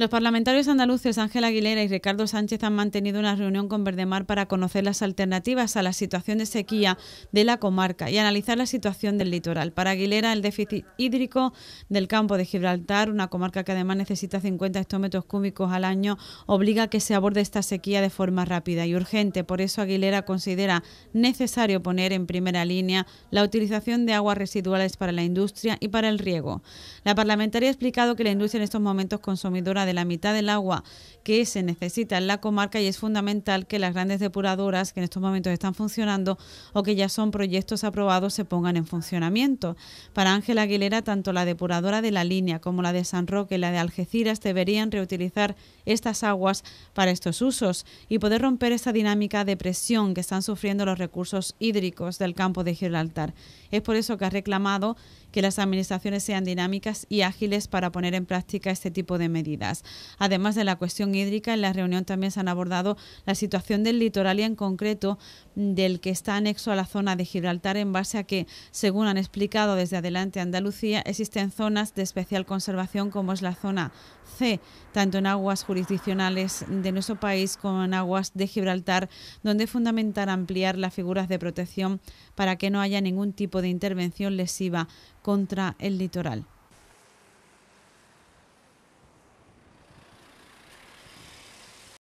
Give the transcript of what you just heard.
Los parlamentarios andaluces Ángel Aguilera y Ricardo Sánchez han mantenido una reunión con Verdemar para conocer las alternativas a la situación de sequía de la comarca y analizar la situación del litoral. Para Aguilera, el déficit hídrico del campo de Gibraltar, una comarca que además necesita 50 hectómetros cúbicos al año, obliga a que se aborde esta sequía de forma rápida y urgente. Por eso Aguilera considera necesario poner en primera línea la utilización de aguas residuales para la industria y para el riego. La parlamentaria ha explicado que la industria en estos momentos consumidora la mitad del agua que se necesita en la comarca y es fundamental que las grandes depuradoras que en estos momentos están funcionando o que ya son proyectos aprobados se pongan en funcionamiento. Para Ángela Aguilera, tanto la depuradora de la línea como la de San Roque y la de Algeciras deberían reutilizar estas aguas para estos usos y poder romper esa dinámica de presión que están sufriendo los recursos hídricos del campo de Gibraltar. Es por eso que ha reclamado que las administraciones sean dinámicas y ágiles para poner en práctica este tipo de medidas. Además de la cuestión hídrica, en la reunión también se han abordado la situación del litoral y en concreto del que está anexo a la zona de Gibraltar en base a que, según han explicado desde Adelante Andalucía, existen zonas de especial conservación como es la zona C, tanto en aguas jurisdiccionales de nuestro país como en aguas de Gibraltar, donde es fundamental ampliar las figuras de protección para que no haya ningún tipo de intervención lesiva contra el litoral.